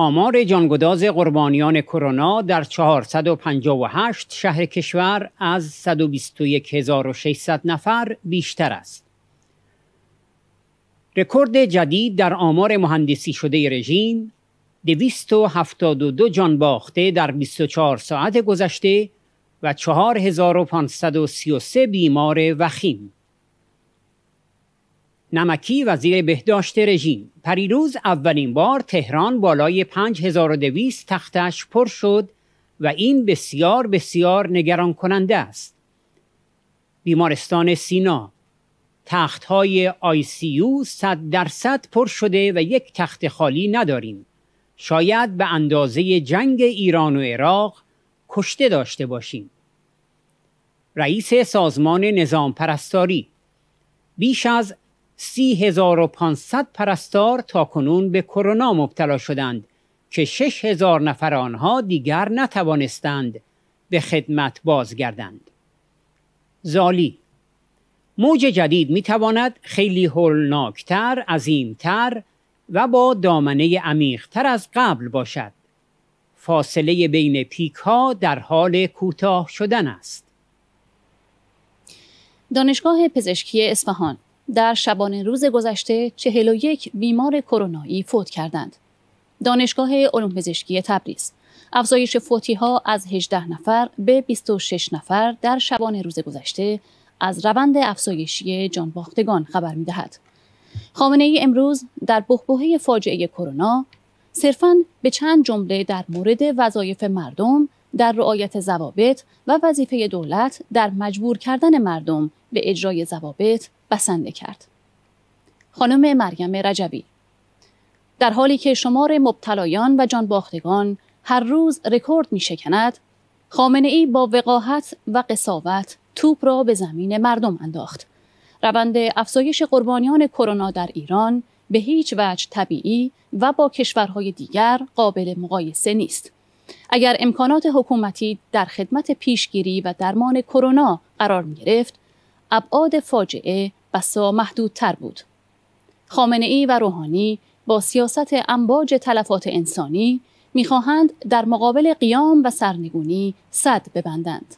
آمار جانگداز قربانیان کرونا در 458 شهر کشور از 121600 نفر بیشتر است. رکورد جدید در آمار مهندسی شده رژیم 272 جان باخته در 24 ساعت گذشته و 4533 بیمار وخیم نمکی وزیر بهداشت رژیم پریروز اولین بار تهران بالای 5200 تختش پر شد و این بسیار بسیار نگران کننده است بیمارستان سینا تخت های آی سی یو صد درصد پر شده و یک تخت خالی نداریم شاید به اندازه جنگ ایران و عراق کشته داشته باشیم رئیس سازمان نظام پرستاری بیش از 3500 پرستار تا کنون به کرونا مبتلا شدند که 6000 نفر آنها دیگر نتوانستند به خدمت بازگردند. زالی موج جدید می تواند خیلی هولناکتر، عظیمتر و با دامنه عمیقتر از قبل باشد. فاصله بین پیک ها در حال کوتاه شدن است. دانشگاه پزشکی اصفهان در شبانه روز گذشته 41 بیمار کرونایی فوت کردند. دانشگاه علوم پزشکی تبریز افزایش فوتی ها از 18 نفر به 26 نفر در شبانه روز گذشته از روند افزایشی جانباختگان خبر می دهد. خامنه ای امروز در بخبوه فاجعه کرونا صرفاً به چند جمله در مورد وظایف مردم در رعایت ضوابط و وظیفه دولت در مجبور کردن مردم به اجرای ضوابط بسنده کرد. خانم مریم رجبی در حالی که شمار مبتلایان و جانباختگان هر روز رکورد می شکند، خامنه ای با وقاحت و قصاوت توپ را به زمین مردم انداخت. روند افزایش قربانیان کرونا در ایران به هیچ وجه طبیعی و با کشورهای دیگر قابل مقایسه نیست. اگر امکانات حکومتی در خدمت پیشگیری و درمان کرونا قرار می گرفت، ابعاد فاجعه بسا محدودتر بود. خامنه ای و روحانی با سیاست انباج تلفات انسانی میخواهند در مقابل قیام و سرنگونی صد ببندند.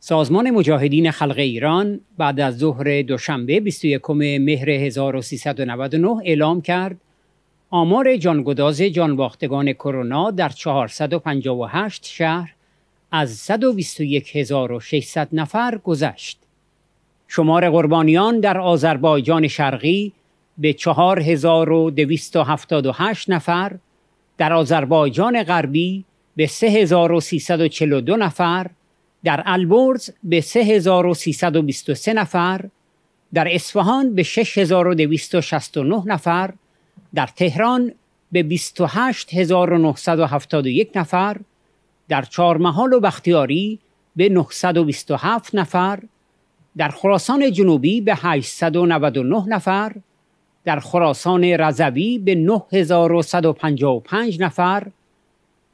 سازمان مجاهدین خلق ایران بعد از ظهر دوشنبه 21 مهر 1399 اعلام کرد آمار جانگداز جانباختگان کرونا در 458 شهر از 121600 نفر گذشت. شمار قربانیان در آذربایجان شرقی به 4278 نفر، در آذربایجان غربی به 3342 نفر، در البرز به 3323 نفر، در اصفهان به 6269 نفر در تهران به 28971 نفر در چهارمحال و بختیاری به 927 نفر در خراسان جنوبی به 899 نفر در خراسان رضوی به 9155 نفر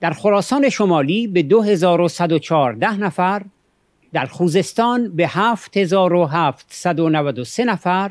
در خراسان شمالی به 2114 نفر در خوزستان به 7793 نفر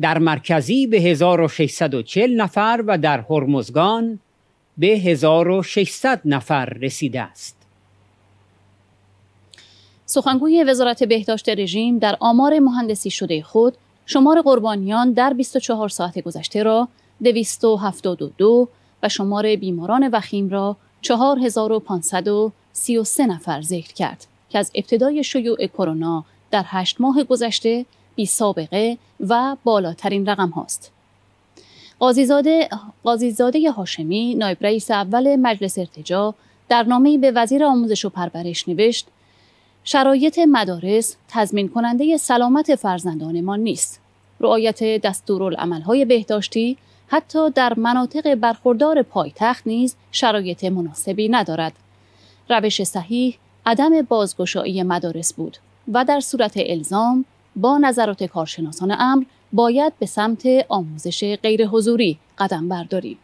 در مرکزی به 1640 نفر و در هرمزگان به 1600 نفر رسیده است. سخنگوی وزارت بهداشت رژیم در آمار مهندسی شده خود شمار قربانیان در 24 ساعت گذشته را 272 و شمار بیماران وخیم را 4533 نفر ذکر کرد که از ابتدای شیوع کرونا در هشت ماه گذشته بی سابقه و بالاترین رقم هاست. قاضیزاده, قاضیزاده هاشمی نایب رئیس اول مجلس ارتجا در نامه به وزیر آموزش و پرورش نوشت شرایط مدارس تضمین کننده سلامت فرزندان ما نیست. رعایت های بهداشتی حتی در مناطق برخوردار پایتخت نیز شرایط مناسبی ندارد. روش صحیح عدم بازگشایی مدارس بود و در صورت الزام با نظرات کارشناسان امر باید به سمت آموزش غیرحضوری قدم برداریم.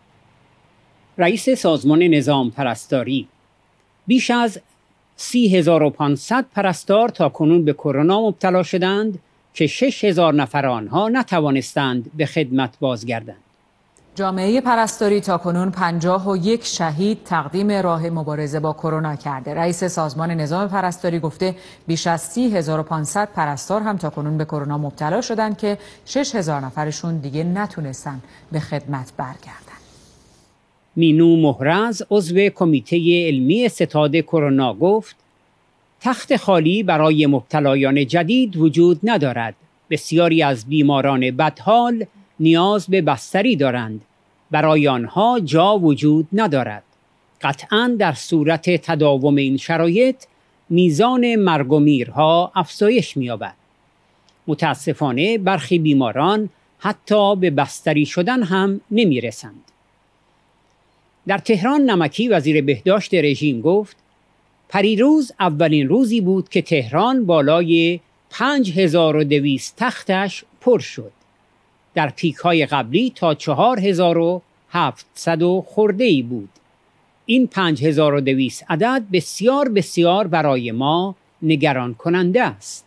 رئیس سازمان نظام پرستاری بیش از 3500 پرستار تا کنون به کرونا مبتلا شدند که 6000 نفر آنها نتوانستند به خدمت بازگردند. جامعه پرستاری تا کنون یک شهید تقدیم راه مبارزه با کرونا کرده. رئیس سازمان نظام پرستاری گفته بیش از پانصد پرستار هم تا کنون به کرونا مبتلا شدند که 6000 نفرشون دیگه نتونستن به خدمت برگردن. مینو مهرز عضو کمیته علمی ستاد کرونا گفت تخت خالی برای مبتلایان جدید وجود ندارد. بسیاری از بیماران بدحال نیاز به بستری دارند برای آنها جا وجود ندارد قطعا در صورت تداوم این شرایط میزان مرگ و میرها افزایش مییابد متاسفانه برخی بیماران حتی به بستری شدن هم نمیرسند در تهران نمکی وزیر بهداشت رژیم گفت پریروز اولین روزی بود که تهران بالای 5200 تختش پر شد در پیک های قبلی تا 4700 خورده ای بود این 5200 عدد بسیار بسیار برای ما نگران کننده است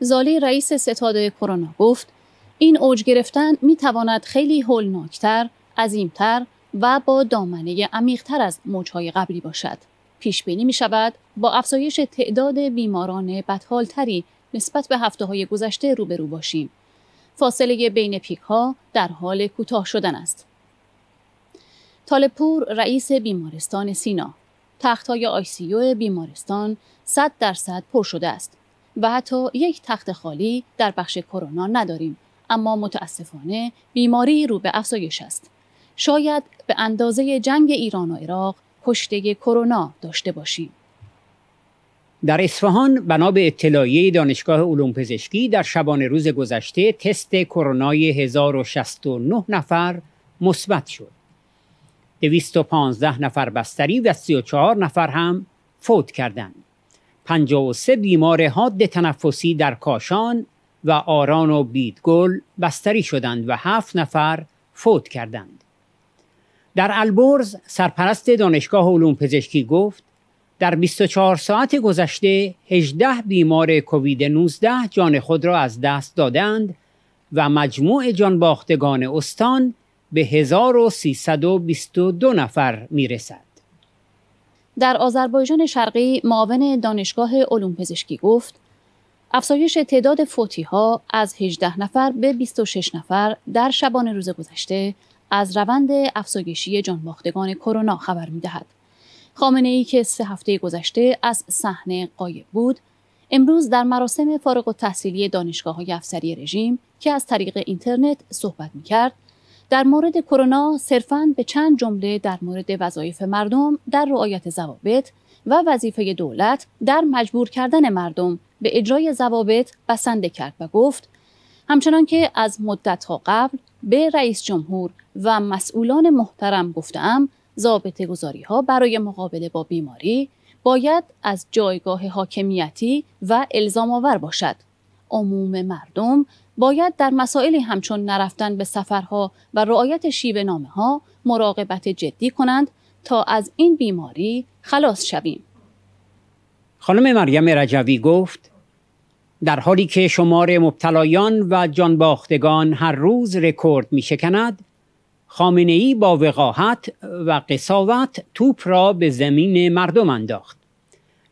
زالی رئیس ستاد کرونا گفت این اوج گرفتن می تواند خیلی هولناکتر، عظیمتر و با دامنه عمیقتر از موجهای قبلی باشد. پیش بینی می شود با افزایش تعداد بیماران بدحالتری نسبت به هفته های گذشته روبرو باشیم. فاصله بین پیک ها در حال کوتاه شدن است. طالپور رئیس بیمارستان سینا تخت های او بیمارستان 100 درصد پر شده است و حتی یک تخت خالی در بخش کرونا نداریم اما متاسفانه بیماری رو به افزایش است شاید به اندازه جنگ ایران و عراق کشته کرونا داشته باشیم در اصفهان بنا به اطلاعیه دانشگاه علوم پزشکی در شبانه روز گذشته تست کرونای 1069 نفر مثبت شد. 215 نفر بستری و 34 نفر هم فوت کردند. 53 بیمار حاد تنفسی در کاشان و آران و بیدگل بستری شدند و 7 نفر فوت کردند. در البرز سرپرست دانشگاه علوم پزشکی گفت در 24 ساعت گذشته 18 بیمار کووید 19 جان خود را از دست دادند و مجموع جان باختگان استان به 1322 نفر میرسد. در آذربایجان شرقی معاون دانشگاه علوم پزشکی گفت افزایش تعداد فوتی ها از 18 نفر به 26 نفر در شبان روز گذشته از روند افزایشی جانباختگان کرونا خبر می خامنه ای که سه هفته گذشته از صحنه قایب بود امروز در مراسم فارغ تحصیلی دانشگاه های افسری رژیم که از طریق اینترنت صحبت می کرد در مورد کرونا صرفاً به چند جمله در مورد وظایف مردم در رعایت ضوابط و وظیفه دولت در مجبور کردن مردم به اجرای ضوابط بسنده کرد و گفت همچنان که از ها قبل به رئیس جمهور و مسئولان محترم گفتم ضابط گذاری ها برای مقابله با بیماری باید از جایگاه حاکمیتی و الزام آور باشد. عموم مردم باید در مسائلی همچون نرفتن به سفرها و رعایت شیب نامه ها مراقبت جدی کنند تا از این بیماری خلاص شویم. خانم مریم رجوی گفت در حالی که شمار مبتلایان و جانباختگان هر روز رکورد می شکند خامنه ای با وقاحت و قصاوت توپ را به زمین مردم انداخت.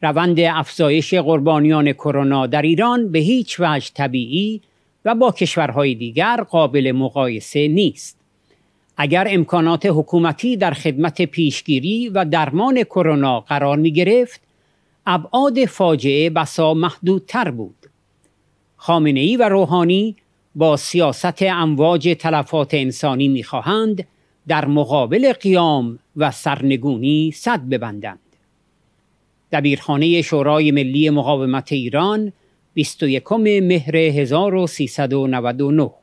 روند افزایش قربانیان کرونا در ایران به هیچ وجه طبیعی و با کشورهای دیگر قابل مقایسه نیست. اگر امکانات حکومتی در خدمت پیشگیری و درمان کرونا قرار می گرفت، ابعاد فاجعه بسا محدودتر بود. خامنه ای و روحانی با سیاست امواج تلفات انسانی میخواهند در مقابل قیام و سرنگونی صد ببندند دبیرخانه شورای ملی مقاومت ایران 21 مهر 1399